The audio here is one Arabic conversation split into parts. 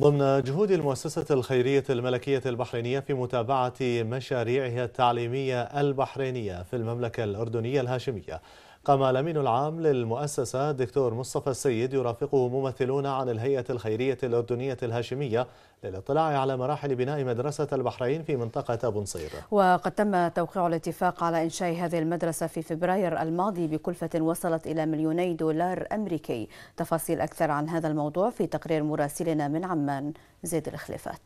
ضمن جهود المؤسسة الخيرية الملكية البحرينية في متابعة مشاريعها التعليمية البحرينية في المملكة الأردنية الهاشمية قام الأمين العام للمؤسسة دكتور مصطفى السيد يرافقه ممثلون عن الهيئة الخيرية الأردنية الهاشمية للاطلاع على مراحل بناء مدرسة البحرين في منطقة أبو نصير وقد تم توقيع الاتفاق على إنشاء هذه المدرسة في فبراير الماضي بكلفة وصلت إلى مليوني دولار أمريكي تفاصيل أكثر عن هذا الموضوع في تقرير مراسلنا من عمان زيد الخليفات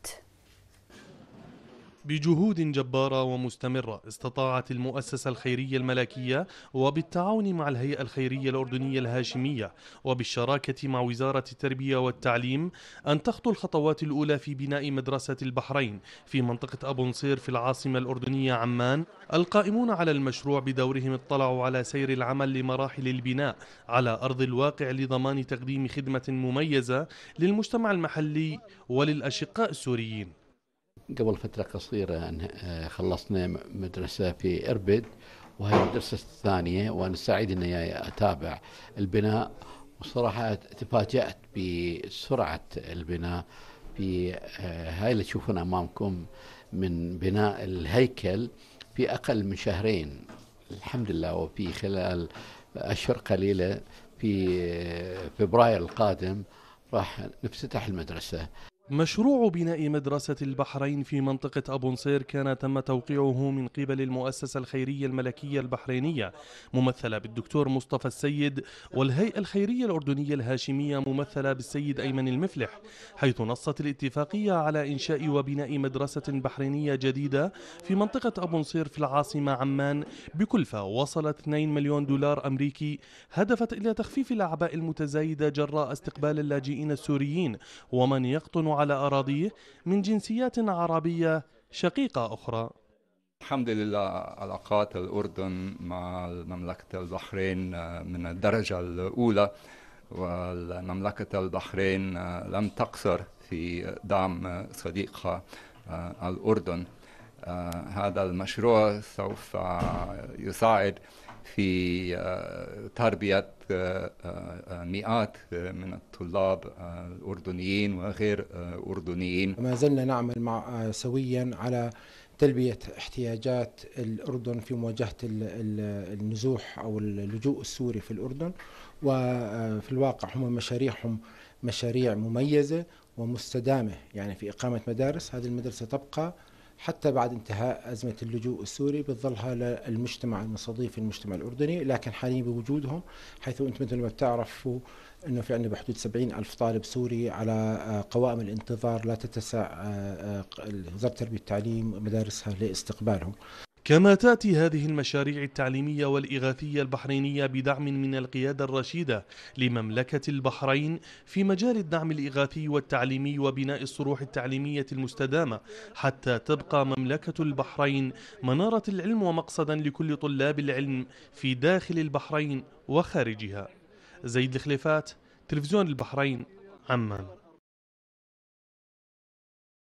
بجهود جبارة ومستمرة استطاعت المؤسسة الخيرية الملكية وبالتعاون مع الهيئة الخيرية الأردنية الهاشمية وبالشراكة مع وزارة التربية والتعليم أن تخطو الخطوات الأولى في بناء مدرسة البحرين في منطقة أبو نصير في العاصمة الأردنية عمان القائمون على المشروع بدورهم اطلعوا على سير العمل لمراحل البناء على أرض الواقع لضمان تقديم خدمة مميزة للمجتمع المحلي وللأشقاء السوريين قبل فترة قصيرة آه، خلصنا مدرسة في إربد وهي المدرسة الثانية وأنا سعيد أني أتابع البناء وصراحة تفاجأت بسرعة البناء في آه، هاي اللي تشوفون أمامكم من بناء الهيكل في أقل من شهرين الحمد لله وفي خلال أشهر قليلة في آه، فبراير القادم راح نفتتح المدرسة مشروع بناء مدرسة البحرين في منطقة أبو نصير كان تم توقيعه من قبل المؤسسة الخيرية الملكية البحرينية ممثلة بالدكتور مصطفى السيد والهيئة الخيرية الأردنية الهاشمية ممثلة بالسيد أيمن المفلح حيث نصت الاتفاقية على إنشاء وبناء مدرسة بحرينية جديدة في منطقة أبو نصير في العاصمة عمان بكلفة وصلت 2 مليون دولار أمريكي هدفت إلى تخفيف الأعباء المتزايدة جراء استقبال اللاجئين السوريين ومن يقطن على أراضيه من جنسيات عربية شقيقة أخرى الحمد لله علاقات الأردن مع مملكة البحرين آه، من الدرجة الأولى ومملكة البحرين آه، لم تقصر في دعم صديقها آه، الأردن آه، هذا المشروع سوف يساعد في آه، تربية آه، مئات من الطلاب الأردنيين وغير أردنيين ما زلنا نعمل مع سويا على تلبية احتياجات الأردن في مواجهة النزوح أو اللجوء السوري في الأردن وفي الواقع هم مشاريعهم مشاريع مميزة ومستدامة يعني في إقامة مدارس هذه المدرسة تبقى حتى بعد انتهاء أزمة اللجوء السوري بتظلها للمجتمع المجتمع المستضيف المجتمع الأردني لكن حاليا بوجودهم حيث أنت مثل ما بتعرفوا أنه في عندنا بحدود 70 ألف طالب سوري على آه، قوائم الانتظار لا تتسع آه، آه، وزارة التربية والتعليم مدارسها لاستقبالهم كما تأتي هذه المشاريع التعليمية والإغاثية البحرينية بدعم من القيادة الرشيدة لمملكة البحرين في مجال الدعم الإغاثي والتعليمي وبناء الصروح التعليمية المستدامة حتى تبقى مملكة البحرين منارة العلم ومقصدا لكل طلاب العلم في داخل البحرين وخارجها زيد الخليفات تلفزيون البحرين عمان